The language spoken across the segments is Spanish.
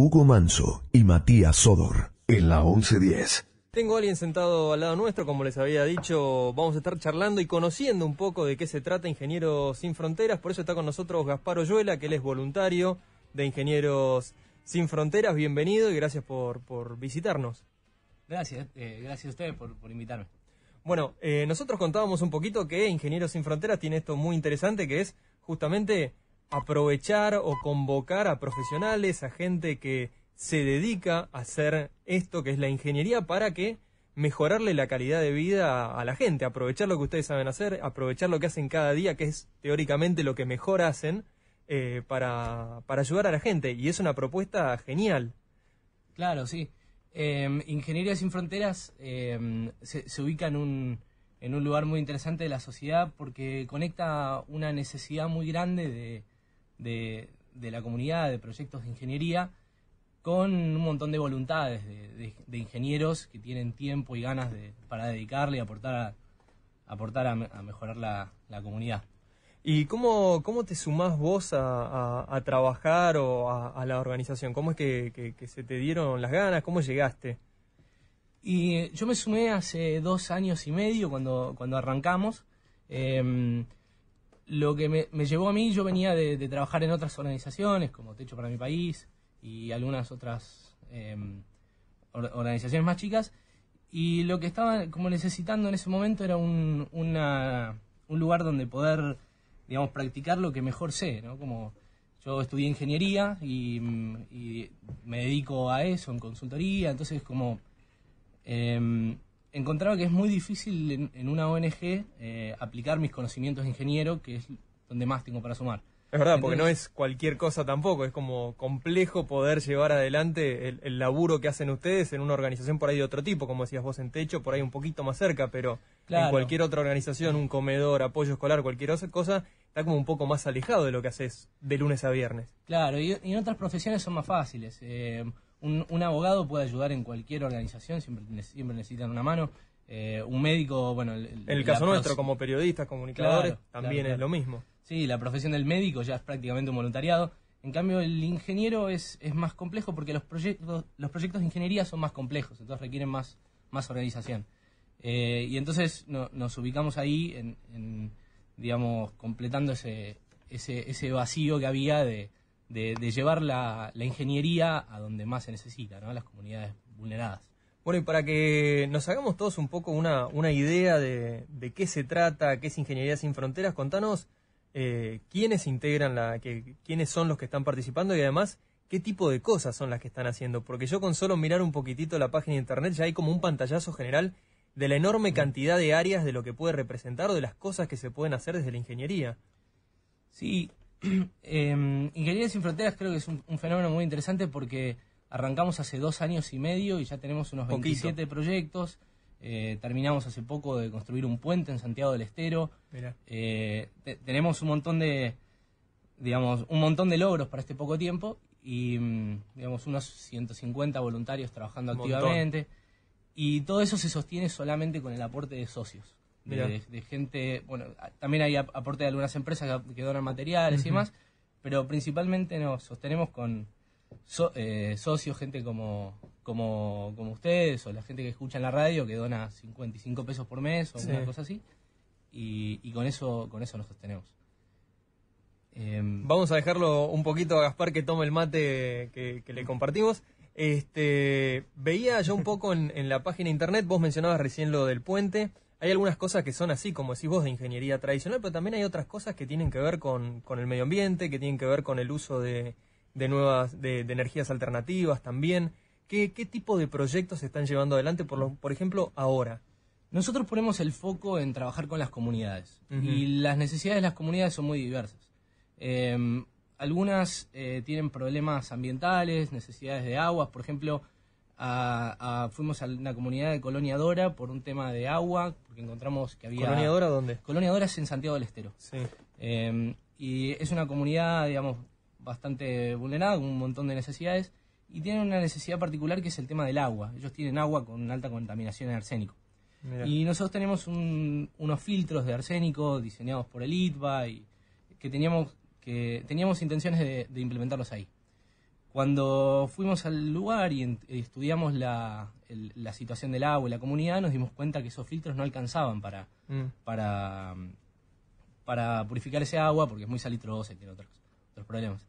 Hugo Manso y Matías Sodor en la 1110. Tengo a alguien sentado al lado nuestro, como les había dicho, vamos a estar charlando y conociendo un poco de qué se trata Ingenieros Sin Fronteras, por eso está con nosotros Gaspar Oyuela, que él es voluntario de Ingenieros Sin Fronteras, bienvenido y gracias por, por visitarnos. Gracias, eh, gracias a ustedes por, invitarme. Bueno, eh, nosotros contábamos un poquito que Ingenieros Sin Fronteras tiene esto muy interesante que es justamente aprovechar o convocar a profesionales, a gente que se dedica a hacer esto que es la ingeniería para que mejorarle la calidad de vida a, la gente, aprovechar lo que ustedes saben hacer, aprovechar lo que hacen cada día, que es teóricamente lo que mejor hacen, eh, para, ayudar a la gente. Y es una propuesta genial. Claro, sí. Em, ingeniería sin Fronteras em, se, ubica en un lugar muy interesante de la sociedad porque conecta una necesidad muy grande de, de, la comunidad, de proyectos de ingeniería, con un montón de voluntades de, ingenieros que tienen tiempo y ganas para dedicarle y aportar a, aportar a, mejorar la, comunidad. ¿Y cómo, te sumás vos a, trabajar o a, la organización? ¿Cómo es que, se te dieron las ganas? ¿Cómo llegaste? Y yo me sumé hace dos años y medio cuando, cuando arrancamos. Em, lo que me, llevó a mí, yo venía de, trabajar en otras organizaciones, como Techo para mi País y algunas otras em, organizaciones más chicas, y lo que estaba como necesitando en ese momento era un, lugar donde poder, digamos, practicar lo que mejor sé, ¿no? Como yo estudié ingeniería y, me dedico a eso en consultoría, entonces como... Em, encontraba que es muy difícil en, una ONG eh, aplicar mis conocimientos de ingeniero, que es donde más tengo para sumar. Es verdad, porque no es cualquier cosa tampoco, es como complejo poder llevar adelante el, laburo que hacen ustedes en una organización por ahí de otro tipo, como decías vos en Techo, por ahí un poquito más cerca, pero en cualquier otra organización, un comedor, apoyo escolar, cualquier otra cosa, está como un poco más alejado de lo que haces de lunes a viernes. Claro, y, en otras profesiones son más fáciles. Eh, un, abogado puede ayudar en cualquier organización, siempre, siempre necesitan una mano. Eh, un médico, bueno... en el caso nuestro, como periodistas, comunicadores, también es lo mismo. Sí, la profesión del médico ya es prácticamente un voluntariado. En cambio, el ingeniero es, más complejo porque los proyectos, los proyectos de ingeniería son más complejos, entonces requieren más, más organización. Eh, y entonces nos ubicamos ahí, en, en digamos, completando ese, ese, ese vacío que había de, de, llevar la, ingeniería a donde más se necesita, ¿no? a las comunidades vulneradas. Bueno, y para que nos hagamos todos un poco una, idea de, qué se trata, qué es Ingeniería Sin Fronteras, contanos eh, quiénes integran la, que, quiénes son los que están participando y además qué tipo de cosas son las que están haciendo. Porque yo con solo mirar un poquitito la página de internet ya hay como un pantallazo general de la enorme cantidad de áreas de lo que puede representar o de las cosas que se pueden hacer desde la ingeniería. Sí, Em, Ingeniería sin Fronteras creo que es un, fenómeno muy interesante porque arrancamos hace dos años y medio y ya tenemos unos 27 proyectos. Eh, terminamos hace poco de construir un puente en Santiago del Estero. Eh, tenemos un montón de, digamos, un montón de logros para este poco tiempo y, mm, digamos, unos 150 voluntarios trabajando activamente. Y todo eso se sostiene solamente con el aporte de socios de, gente, bueno, también hay aporte de algunas empresas que, donan materiales y demás, pero principalmente nos sostenemos con eh, socios, gente como, como, ustedes o la gente que escucha en la radio que dona 55 pesos por mes o una cosa así, y, con, eso, con eso nos sostenemos. Em, Vamos a dejarlo un poquito a Gaspar que tome el mate que, le compartimos. Este, veía yo un poco en, la página internet, vos mencionabas recién lo del puente, hay algunas cosas que son así, como decís vos, de ingeniería tradicional, pero también hay otras cosas que tienen que ver con, el medio ambiente, que tienen que ver con el uso de, nuevas, de, energías alternativas también. ¿Qué, tipo de proyectos se están llevando adelante, por, por ejemplo, ahora? Nosotros ponemos el foco en trabajar con las comunidades y las necesidades de las comunidades son muy diversas. Em, algunas eh, tienen problemas ambientales, necesidades de aguas, por ejemplo, fuimos a una comunidad de Colonia Dora por un tema de agua, porque encontramos que había... ¿Colonia Dora dónde? Colonia Dora es en Santiago del Estero. Em, y es una comunidad, digamos, bastante vulnerada, con un montón de necesidades, y tienen una necesidad particular que es el tema del agua. Ellos tienen agua con alta contaminación en arsénico. Y nosotros tenemos unos filtros de arsénico diseñados por el ITBA y que teníamos, que teníamos intenciones de implementarlos ahí. Cuando fuimos al lugar y, estudiamos la, situación del agua y la comunidad, nos dimos cuenta que esos filtros no alcanzaban para, mm. purificar ese agua porque es muy salitrosa y tiene otros, problemas.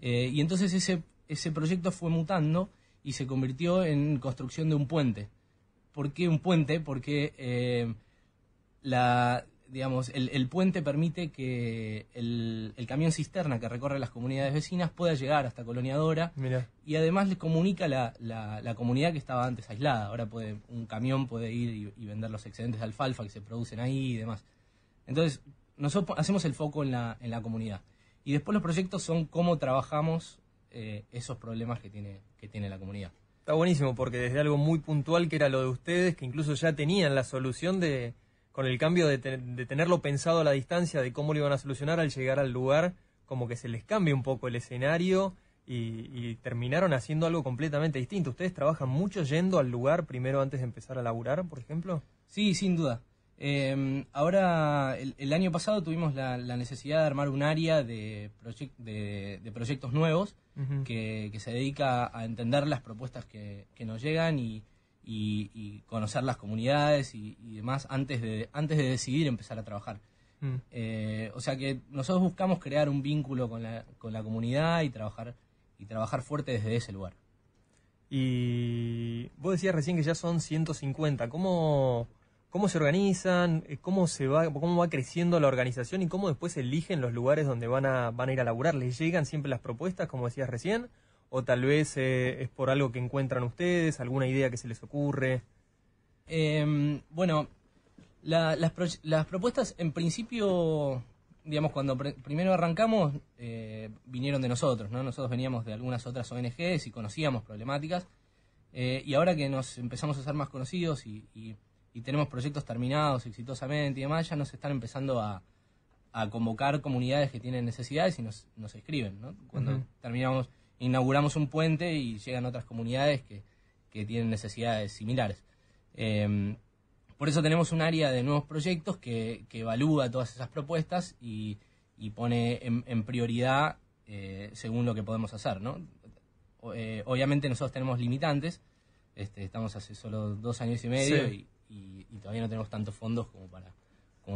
Eh, y entonces ese, proyecto fue mutando y se convirtió en construcción de un puente. ¿Por qué un puente? Porque eh, la, digamos, el, puente permite que el, camión cisterna que recorre las comunidades vecinas pueda llegar hasta Coloniadora y además les comunica la, comunidad que estaba antes aislada. Ahora puede, un camión puede ir y, vender los excedentes de alfalfa que se producen ahí y demás. Entonces, nosotros hacemos el foco en la, en la comunidad. Y después los proyectos son cómo trabajamos eh, esos problemas que tiene, que tiene la comunidad. Está buenísimo, porque desde algo muy puntual que era lo de ustedes, que incluso ya tenían la solución de, con el cambio de, tenerlo pensado a la distancia, de cómo lo iban a solucionar al llegar al lugar, como que se les cambia un poco el escenario y, terminaron haciendo algo completamente distinto. ¿Ustedes trabajan mucho yendo al lugar primero antes de empezar a laburar, por ejemplo? Sí, sin duda. Em, ahora, el, año pasado tuvimos la, necesidad de armar un área de, de, proyectos nuevos que, se dedica a entender las propuestas que, que nos llegan y, y, conocer las comunidades y, demás antes de, antes de decidir empezar a trabajar. Mm. Eh, o sea que nosotros buscamos crear un vínculo con la, con la comunidad y trabajar, y trabajar fuerte desde ese lugar. Y vos decías recién que ya son 150. ¿Cómo, cómo se organizan? Eh, ¿Cómo, se va, ¿Cómo va creciendo la organización? ¿Y cómo después eligen los lugares donde van a, van a ir a laburar? ¿Les llegan siempre las propuestas, como decías recién? o tal vez eh, es por algo que encuentran ustedes, alguna idea que se les ocurre. Em, bueno, las, propuestas en principio, digamos, cuando primero arrancamos, eh, vinieron de nosotros, ¿no? Nosotros veníamos de algunas otras ONGs y conocíamos problemáticas, eh, y ahora que nos empezamos a ser más conocidos y, tenemos proyectos terminados exitosamente y demás, ya nos están empezando a, convocar comunidades que tienen necesidades y nos, escriben, ¿no? Cuando terminamos inauguramos un puente y llegan otras comunidades que, tienen necesidades similares. Em, por eso tenemos un área de nuevos proyectos que, que evalúa todas esas propuestas y, pone en, prioridad eh, según lo que podemos hacer. ¿no? Eh, obviamente nosotros tenemos limitantes, este, estamos hace solo dos años y medio y, todavía no tenemos tantos fondos como para,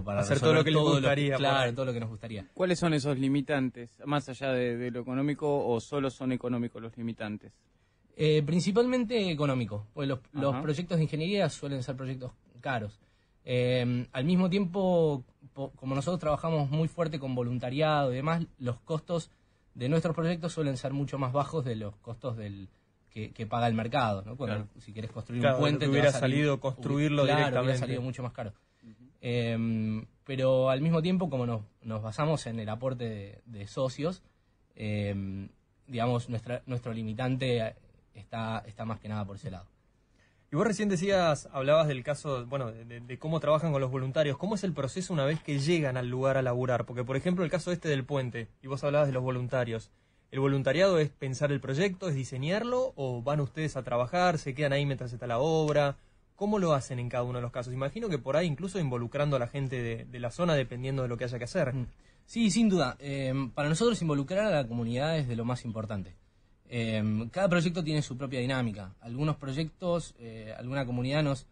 para hacer todo lo que gustaría. claro, todo lo que nos gustaría. ¿Cuáles son esos limitantes, más allá de, lo económico o solo son económicos los limitantes? Eh, principalmente económico, pues los, proyectos de ingeniería suelen ser proyectos caros. Eh, al mismo tiempo, como nosotros trabajamos muy fuerte con voluntariado y demás, los costos de nuestros proyectos suelen ser mucho más bajos de los costos del, que, paga el mercado, ¿no? si quieres construir un puente, te hubiera salido construirlo directamente. hubiera salido mucho más caro. Em, pero al mismo tiempo, como nos, basamos en el aporte de, socios, em, digamos, nuestro limitante está, más que nada por ese lado. Y vos recién decías, hablabas del caso, bueno, de, de, cómo trabajan con los voluntarios. ¿Cómo es el proceso una vez que llegan al lugar a laburar? Porque, por ejemplo, el caso este del puente, y vos hablabas de los voluntarios. ¿El voluntariado es pensar el proyecto, es diseñarlo, o van ustedes a trabajar, se quedan ahí mientras está la obra? ¿Cómo lo hacen en cada uno de los casos? Imagino que por ahí incluso involucrando a la gente de, la zona dependiendo de lo que haya que hacer. Mm. Sí, sin duda. Em, para nosotros involucrar a la comunidad es de lo más importante. Em, cada proyecto tiene su propia dinámica. Algunos proyectos, eh, alguna comunidad nos,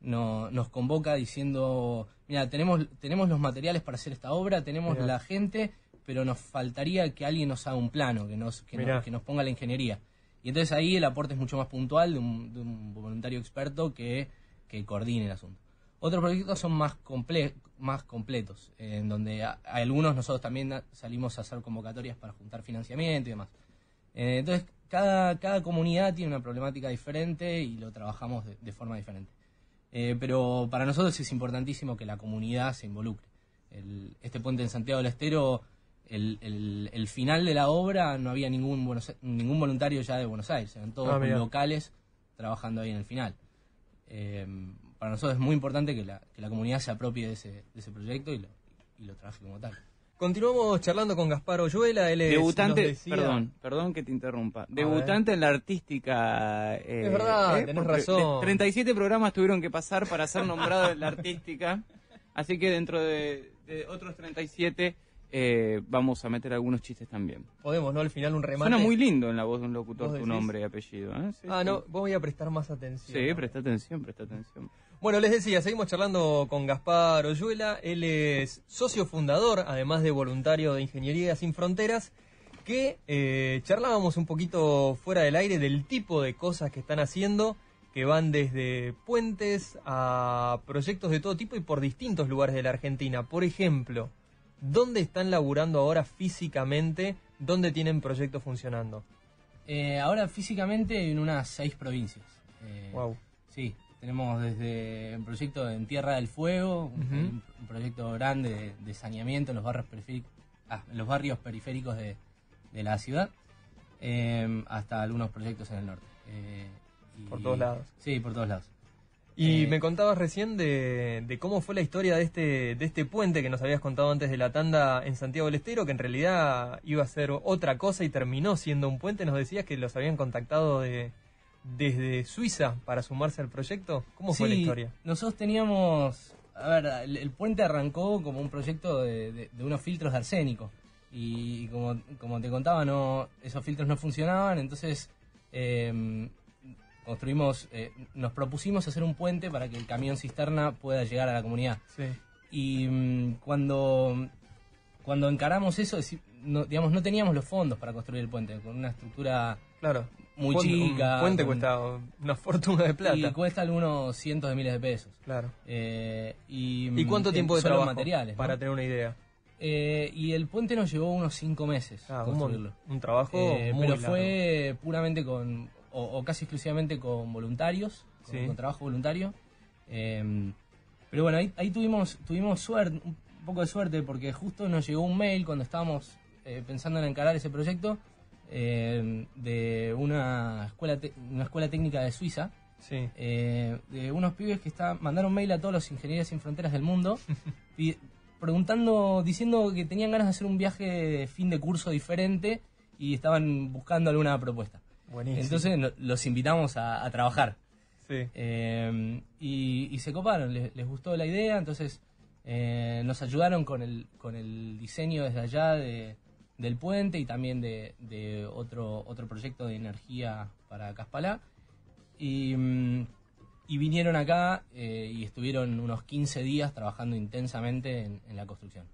nos convoca diciendo, mira, tenemos, tenemos los materiales para hacer esta obra, tenemos la gente, pero nos faltaría que alguien nos haga un plano, que nos, que nos ponga la ingeniería. Y entonces ahí el aporte es mucho más puntual de un, voluntario experto que, coordine el asunto. Otros proyectos son más, comple más completos, en donde algunos nosotros también salimos a hacer convocatorias para juntar financiamiento y demás. Eh, entonces, cada, cada, comunidad tiene una problemática diferente y lo trabajamos de, forma diferente. Eh, pero para nosotros es importantísimo que la comunidad se involucre. este puente en Santiago del Estero el, final de la obra no había ningún, ningún voluntario ya de Buenos Aires, eran todos ah, locales trabajando ahí en el final. Eh, para nosotros es muy importante que la, comunidad se apropie de ese, proyecto y lo, y lo trabaje como tal. Continuamos charlando con Gaspar Olluela debutante, perdón, perdón que te interrumpa. debutante en la artística. Eh, es verdad, ¿eh? tenés razón. 37 programas tuvieron que pasar para ser nombrado en la artística, así que dentro de, de otros 37 eh, vamos a meter algunos chistes también. Podemos, ¿no? Al final un remate. Suena muy lindo en la voz de un locutor tu nombre y apellido. ¿eh? ah, no, voy a prestar más atención. Sí, presta atención, presta atención. Bueno, les decía, seguimos charlando con Gaspar Oyuela. Él es socio fundador, además de voluntario de Ingeniería Sin Fronteras, que eh, charlábamos un poquito fuera del aire del tipo de cosas que están haciendo que van desde puentes a proyectos de todo tipo y por distintos lugares de la Argentina. Por ejemplo, ¿Dónde están laburando ahora físicamente? ¿Dónde tienen proyectos funcionando? Eh, ahora físicamente en unas seis provincias. wow. Eh, sí, tenemos desde un proyecto en Tierra del Fuego, un, proyecto grande de, saneamiento en los barrios, periféricos, ah, los barrios periféricos de, la ciudad, eh, hasta algunos proyectos en el norte. por todos lados. Sí, por todos lados. Y eh. me contabas recién de, cómo fue la historia de este, de este puente que nos habías contado antes de la tanda en Santiago del Estero, que en realidad iba a ser otra cosa y terminó siendo un puente. Nos decías que los habían contactado de, desde Suiza para sumarse al proyecto. ¿Cómo fue la historia? Nosotros teníamos, a ver, el, puente arrancó como un proyecto de, unos filtros de arsénico. Y, como, como, te contaba, no, esos filtros no funcionaban, entonces... Eh, construimos, eh, nos propusimos hacer un puente para que el camión cisterna pueda llegar a la comunidad. Sí. Y mm, cuando, cuando encaramos eso, digamos, no teníamos los fondos para construir el puente, con una estructura claro. muy chica. El puente cuesta una fortuna de plata. Y cuesta algunos cientos de miles de pesos. Claro. Eh, y, mm, cuánto eh, tiempo de trabajo? materiales. Para tener una idea. y el puente nos llevó unos cinco meses ah, Un, trabajo. Muy pero fue puramente con o, casi exclusivamente con voluntarios, con, trabajo voluntario. Em, pero bueno, ahí, tuvimos, tuvimos suerte, un poco de suerte, porque justo nos llegó un mail cuando estábamos eh, pensando en encarar ese proyecto em, de una escuela, una escuela técnica de Suiza. Eh, de unos pibes que está, mandaron mail a todos los ingenieros sin fronteras del mundo preguntando, diciendo que tenían ganas de hacer un viaje de fin de curso diferente y estaban buscando alguna propuesta. Entonces los invitamos a, trabajar. Eh, y, se coparon, les, gustó la idea, entonces eh, nos ayudaron con el, con el diseño desde allá del puente y también de, otro, otro proyecto de energía para Caspalá. Y, mm, vinieron acá eh, y estuvieron unos 15 días trabajando intensamente en, la construcción.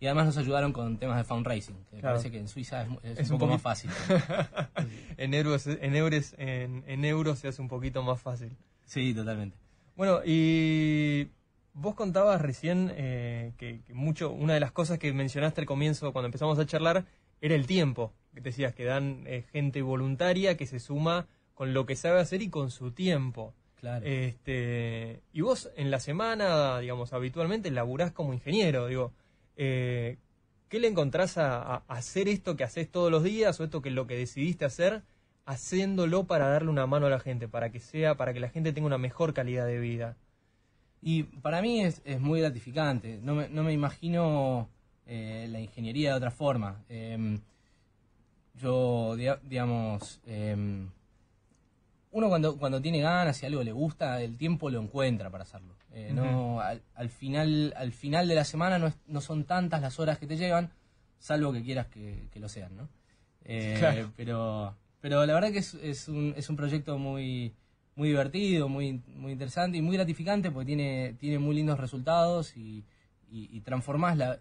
Y además nos ayudaron con temas de fundraising, que parece que en Suiza es, un poco más fácil. en euros, en, euros, en, euros se hace un poquito más fácil. Sí, totalmente. Bueno, y vos contabas recién eh, que, mucho, una de las cosas que mencionaste al comienzo cuando empezamos a charlar era el tiempo. Que decías que dan eh, gente voluntaria que se suma con lo que sabe hacer y con su tiempo. Claro. Este, y vos en la semana, digamos, habitualmente laburás como ingeniero, digo, eh, ¿qué le encontrás a, hacer esto que haces todos los días o esto que lo que decidiste hacer haciéndolo para darle una mano a la gente, para que sea, para que la gente tenga una mejor calidad de vida. Y para mí es, muy gratificante. No me, imagino eh, la ingeniería de otra forma. Em, yo, digamos, em, uno cuando, cuando tiene ganas y algo le gusta, el tiempo lo encuentra para hacerlo. Eh, al, final, al final de la semana no, son tantas las horas que te llegan, salvo que quieras que, lo sean, ¿no? Eh, claro. Pero pero la verdad que es, un, proyecto muy, muy divertido, muy, interesante y muy gratificante porque tiene, muy lindos resultados y, y, transformás, la,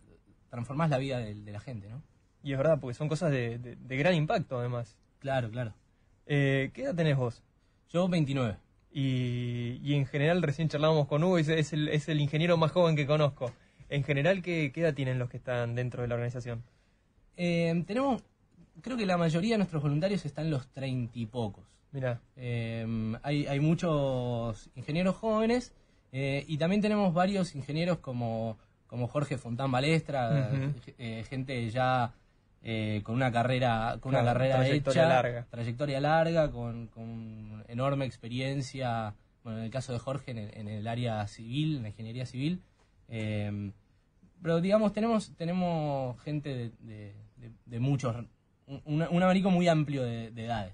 vida de, la gente, ¿no? Y es verdad, porque son cosas de, gran impacto además. Claro, claro. Eh, ¿Qué edad tenés vos? Yo 29. Y, en general, recién charlábamos con Hugo, es, el, ingeniero más joven que conozco. En general, ¿qué, edad tienen los que están dentro de la organización? Eh, tenemos creo que la mayoría de nuestros voluntarios están los treinta y pocos. Mira. Em, hay, muchos ingenieros jóvenes eh, y también tenemos varios ingenieros como, como Jorge Fontán Balestra, eh, gente ya eh, con una carrera, con una carrera trayectoria larga. trayectoria larga, con, enorme experiencia, bueno, en el caso de Jorge en el, área civil, en la ingeniería civil. Em, pero digamos, tenemos, tenemos gente de muchos un, abanico muy amplio de, edades.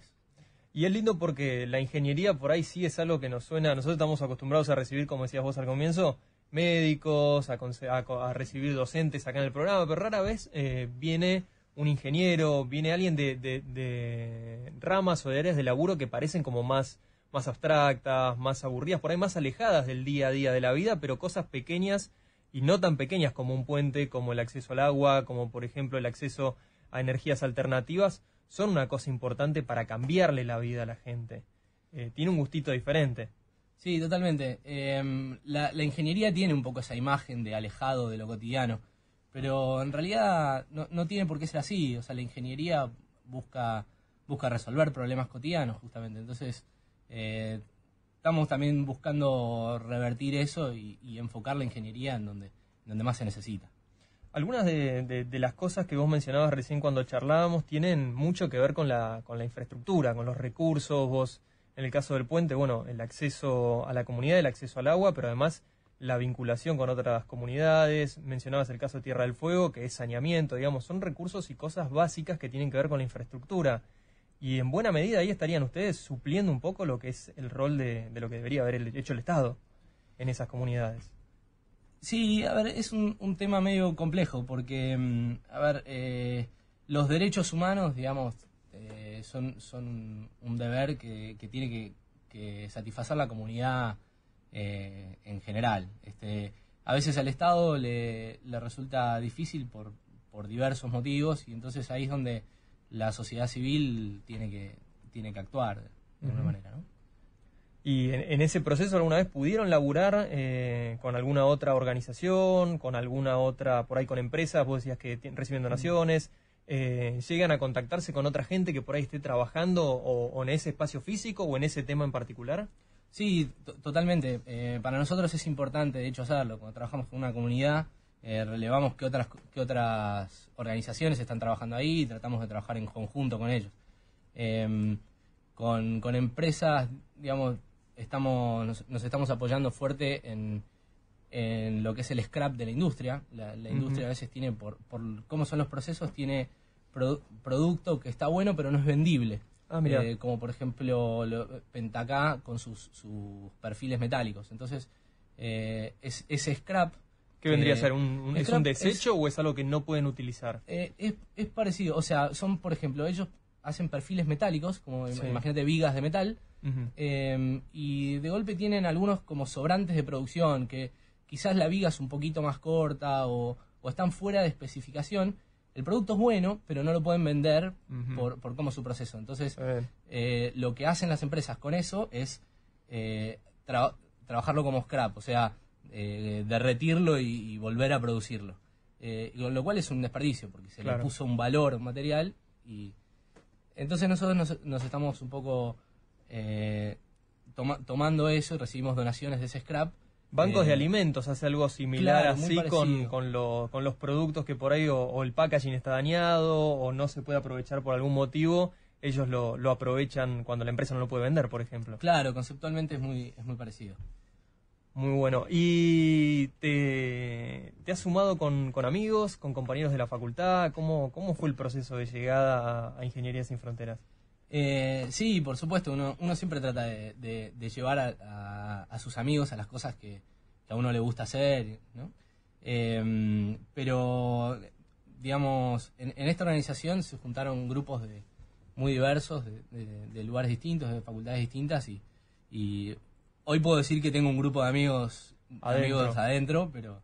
Y es lindo porque la ingeniería por ahí sí es algo que nos suena, nosotros estamos acostumbrados a recibir, como decías vos al comienzo, médicos, a, recibir docentes acá en el programa, pero rara vez eh, viene un ingeniero, viene alguien de, ramas o de áreas de laburo que parecen como más, más abstractas, más aburridas, por ahí más alejadas del día a día de la vida, pero cosas pequeñas y no tan pequeñas como un puente, como el acceso al agua, como por ejemplo el acceso a energías alternativas son una cosa importante para cambiarle la vida a la gente. Eh, tiene un gustito diferente. Sí, totalmente. Em, la, ingeniería tiene un poco esa imagen de alejado de lo cotidiano, pero en realidad no, tiene por qué ser así. O sea, la ingeniería busca, busca resolver problemas cotidianos, justamente. Entonces, eh, estamos también buscando revertir eso y, enfocar la ingeniería en donde, en donde más se necesita. Algunas de, las cosas que vos mencionabas recién cuando charlábamos tienen mucho que ver con la, infraestructura, con los recursos, vos, en el caso del puente, bueno, el acceso a la comunidad, el acceso al agua, pero además la vinculación con otras comunidades, mencionabas el caso de Tierra del Fuego, que es saneamiento, digamos, son recursos y cosas básicas que tienen que ver con la infraestructura. Y en buena medida ahí estarían ustedes supliendo un poco lo que es el rol de lo que debería haber hecho el Estado en esas comunidades. Sí, a ver, es un, tema medio complejo porque, mm, a ver, eh, los derechos humanos, digamos, eh, son, un deber que, tiene que, satisfacer la comunidad eh, en general. Este, a veces al Estado le, resulta difícil por, por diversos motivos y entonces ahí es donde la sociedad civil tiene que, tiene que actuar de una manera, ¿no? ¿Y en, ese proceso alguna vez pudieron laburar eh, con alguna otra organización, con alguna otra, por ahí con empresas, vos decías que reciben donaciones, eh, llegan a contactarse con otra gente que por ahí esté trabajando o, en ese espacio físico o en ese tema en particular? Sí, totalmente. Eh, para nosotros es importante, de hecho, hacerlo. Cuando trabajamos con una comunidad, relevamos qué otras, qué otras organizaciones están trabajando ahí y tratamos de trabajar en conjunto con ellos. Em, con, con empresas, digamos, estamos, nos, estamos apoyando fuerte en, lo que es el scrap de la industria. La, industria a veces tiene, por, cómo son los procesos, tiene producto que está bueno pero no es vendible. Ah, eh, como por ejemplo Pentacá con sus, perfiles metálicos. Entonces, eh, es, ese scrap ¿Qué vendría a eh, ser? ¿Un, un es un desecho o es algo que no pueden utilizar? Eh, es, es, parecido, o sea, son, por ejemplo, ellos hacen perfiles metálicos, como imagínate vigas de metal, em, y de golpe tienen algunos como sobrantes de producción, que quizás la viga es un poquito más corta o, están fuera de especificación. El producto es bueno, pero no lo pueden vender por, por, cómo es su proceso. Entonces, eh, lo que hacen las empresas con eso es eh, trabajarlo como scrap, o sea, eh, derretirlo y, volver a producirlo. lo cual es un desperdicio, porque se le puso un valor material y entonces nosotros nos, nos estamos un poco eh, tomando eso recibimos donaciones de ese scrap. Bancos de eh, alimentos hace algo similar así con, los productos que por ahí o, el packaging está dañado o no se puede aprovechar por algún motivo. Ellos lo, lo aprovechan cuando la empresa no lo puede vender, por ejemplo. Claro, conceptualmente es muy, es muy parecido. Muy bueno. ¿Y te, has sumado con, amigos, con compañeros de la facultad? ¿Cómo, cómo fue el proceso de llegada a, Ingeniería Sin Fronteras? Eh, sí, por supuesto, uno, uno siempre trata de, llevar a, sus amigos a las cosas que, a uno le gusta hacer, em, pero, digamos, en, esta organización se juntaron grupos de, muy diversos, de, lugares distintos, de facultades distintas, y hoy puedo decir que tengo un grupo de amigos adentro, amigos adentro pero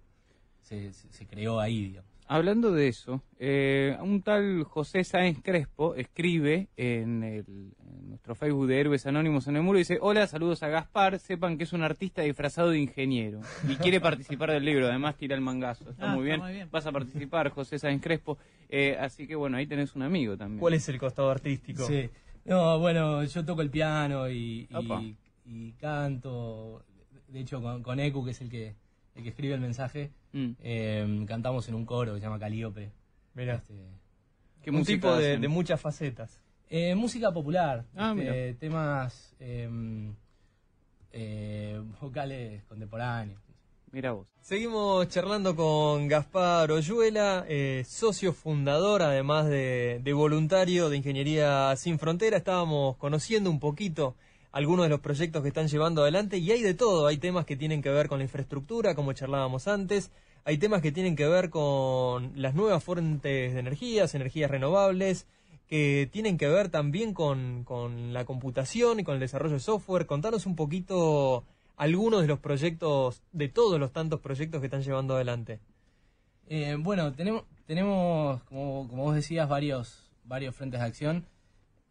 se, creó ahí, digamos. Hablando de eso, eh, un tal José Sáenz Crespo escribe en, nuestro Facebook de Héroes Anónimos en el muro, y dice, hola, saludos a Gaspar, sepan que es un artista disfrazado de ingeniero y quiere participar del libro, además tira el mangazo, está, ah, muy, bien. vas a participar José Sáenz Crespo, eh, así que bueno, ahí tenés un amigo también. ¿Cuál es el costado artístico? Sí. No, bueno, yo toco el piano y y canto. De hecho, con, con, Eku, que es el que, el que escribe el mensaje, mm. em, cantamos en un coro que se llama Caliope... Mira. Este, un tipo de, muchas facetas. Eh, música popular, ah, este, temas em, eh, vocales contemporáneos. Mira vos. Seguimos charlando con Gaspar Oyuela, eh, socio fundador, además de, de, voluntario de Ingeniería Sin Frontera. Estábamos conociendo un poquito algunos de los proyectos que están llevando adelante y hay de todo, hay temas que tienen que ver con la infraestructura, como charlábamos antes, hay temas que tienen que ver con las nuevas fuentes de energías, energías renovables, que tienen que ver también con, la computación y con el desarrollo de software. Contanos un poquito algunos de los proyectos, de todos los tantos proyectos que están llevando adelante. Eh, bueno, tenemos, como, vos decías, varios, varios frentes de acción.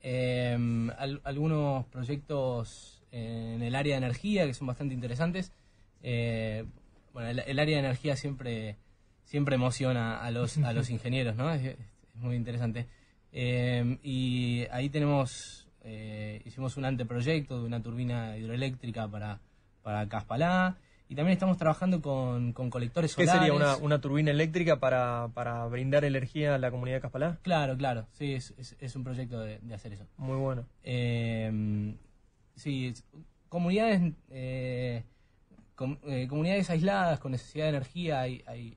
Em, algunos proyectos en el área de energía que son bastante interesantes. Eh, bueno, el, área de energía siempre, siempre emociona a los, a los ingenieros, ¿no? Es, muy interesante. Em, y ahí tenemos, eh, hicimos un anteproyecto de una turbina hidroeléctrica para, para Caspalá y también estamos trabajando con, colectores solares. ¿Qué sería una, turbina eléctrica para, brindar energía a la comunidad de Caspalá? Claro, claro, sí, es, un proyecto de, hacer eso. Muy bueno. Em, sí, comunidades, eh, eh, comunidades aisladas con necesidad de energía hay, hay,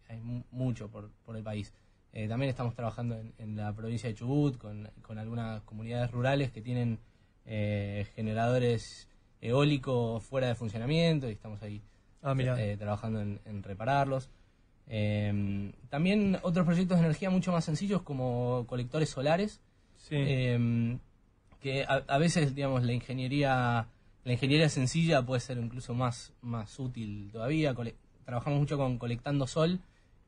mucho por, el país. Eh, también estamos trabajando en, en, la provincia de Chubut con, con algunas comunidades rurales que tienen generadores eólicos fuera de funcionamiento y estamos ahí Ah, eh, trabajando en, repararlos. Em, también otros proyectos de energía mucho más sencillos como colectores solares. Em, que a, veces, digamos, la ingeniería, la ingeniería sencilla puede ser incluso más, más útil todavía. trabajamos mucho con Colectando Sol,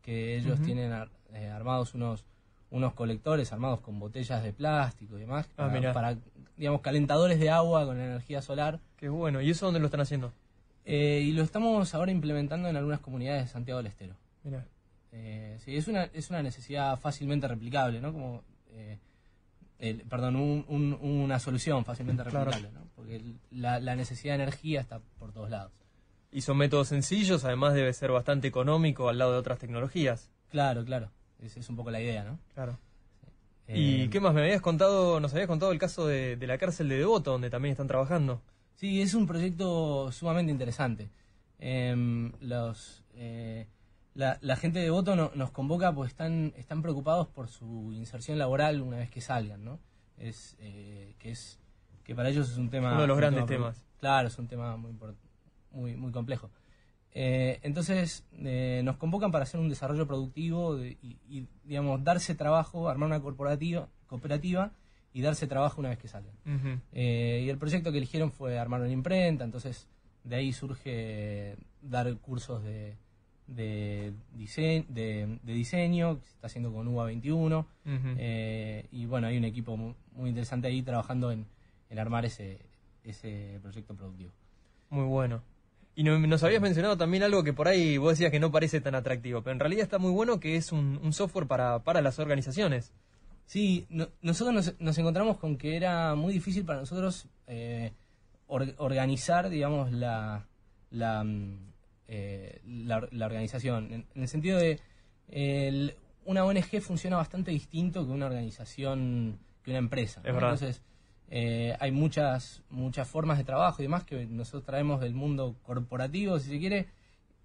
que ellos tienen eh, armados unos unos colectores armados con botellas de plástico y demás, ah, para, digamos, calentadores de agua con energía solar. Qué bueno, ¿y eso dónde lo están haciendo? Eh, y lo estamos ahora implementando en algunas comunidades de Santiago del Estero. Mira. Eh, sí, es una, necesidad fácilmente replicable, ¿no? Como, eh, perdón, una solución fácilmente replicable, Porque la, necesidad de energía está por todos lados. Y son métodos sencillos, además debe ser bastante económico al lado de otras tecnologías. Claro, claro. Esa es un poco la idea, ¿no? Claro. ¿Y qué más? Me habías contado, nos habías contado el caso de la cárcel de Devoto, donde también están trabajando. Sí, es un proyecto sumamente interesante. Em, los, eh, la, gente de Voto nos convoca porque están, están preocupados por su inserción laboral una vez que salgan, ¿no? Es, eh, que, es, que para ellos es un tema... Uno de los grandes temas. Claro, es un tema muy, muy, muy complejo. Eh, entonces, nos convocan para hacer un desarrollo productivo y, digamos, darse trabajo, armar una corporativa, cooperativa y darse trabajo una vez que salen. Eh, y el proyecto que eligieron fue armar una imprenta, entonces de ahí surge dar cursos de, de, diseño, de, diseño, que se está haciendo con UA 21, eh, y bueno, hay un equipo muy, interesante ahí trabajando en, armar ese, ese proyecto productivo. Muy bueno. Y nos habías mencionado también algo que por ahí vos decías que no parece tan atractivo, pero en realidad está muy bueno que es un, un software para, para las organizaciones. Sí, nosotros nos, encontramos con que era muy difícil para nosotros eh, organizar, digamos, la, la, mm, eh, organización. En, el sentido de, el, una ONG funciona bastante distinto que una organización, que una empresa. Es Entonces, eh, hay muchas, muchas formas de trabajo y demás que nosotros traemos del mundo corporativo, si se quiere,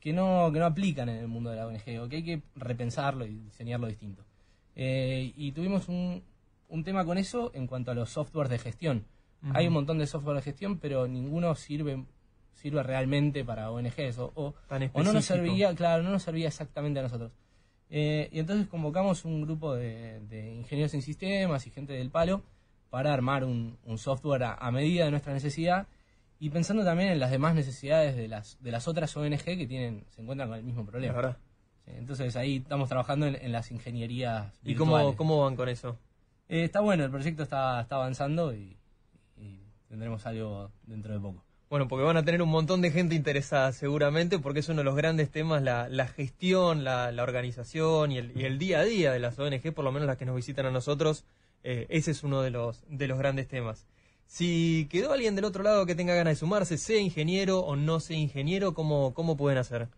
que no, que no aplican en el mundo de la ONG, o que hay que repensarlo y diseñarlo distinto. Eh, y tuvimos un, tema con eso en cuanto a los softwares de gestión. Hay un montón de software de gestión, pero ninguno sirve sirve realmente para ONGs o, o, no nos servía, claro, no nos servía exactamente a nosotros. Eh, y entonces convocamos un grupo de, de, ingenieros en sistemas y gente del palo para armar un, un software a, a, medida de nuestra necesidad y pensando también en las demás necesidades de las, de las otras ONG que tienen, se encuentran con el mismo problema. Entonces ahí estamos trabajando en, las ingenierías. ¿Y cómo, cómo van con eso? Eh, está bueno, el proyecto está, está avanzando y, tendremos algo dentro de poco. Bueno, porque van a tener un montón de gente interesada seguramente, porque es uno de los grandes temas, la, la gestión, la, organización y el, y el, día a día de las ONG, por lo menos las que nos visitan a nosotros, eh, ese es uno de los, de los grandes temas. Si quedó alguien del otro lado que tenga ganas de sumarse, sea ingeniero o no sea ingeniero, ¿cómo, cómo pueden hacer?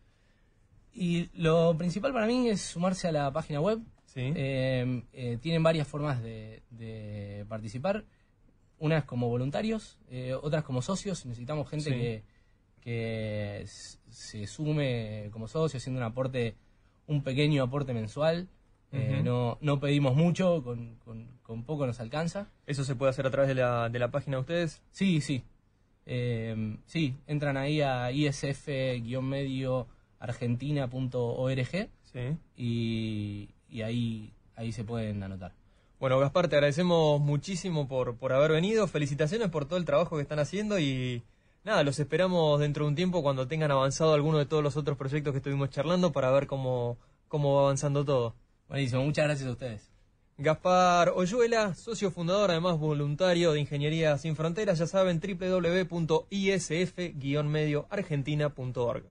Y lo principal para mí es sumarse a la página web. Em, eh, tienen varias formas de, participar. Unas como voluntarios, eh, otras como socios. Necesitamos gente que, se sume como socio, haciendo un aporte, un pequeño aporte mensual. Eh, no, no pedimos mucho, con, con, poco nos alcanza. ¿Eso se puede hacer a través de la, de la página de ustedes? Sí, sí. Em, sí, entran ahí a ISF-medio argentina.org y, ahí, ahí se pueden anotar. Bueno, Gaspar, te agradecemos muchísimo por, haber venido. Felicitaciones por todo el trabajo que están haciendo y nada, los esperamos dentro de un tiempo cuando tengan avanzado alguno de todos los otros proyectos que estuvimos charlando para ver cómo, cómo va avanzando todo. Buenísimo, muchas gracias a ustedes. Gaspar Oyuela, socio fundador, además voluntario de Ingeniería Sin Fronteras, ya saben, www.isf-medioargentina.org.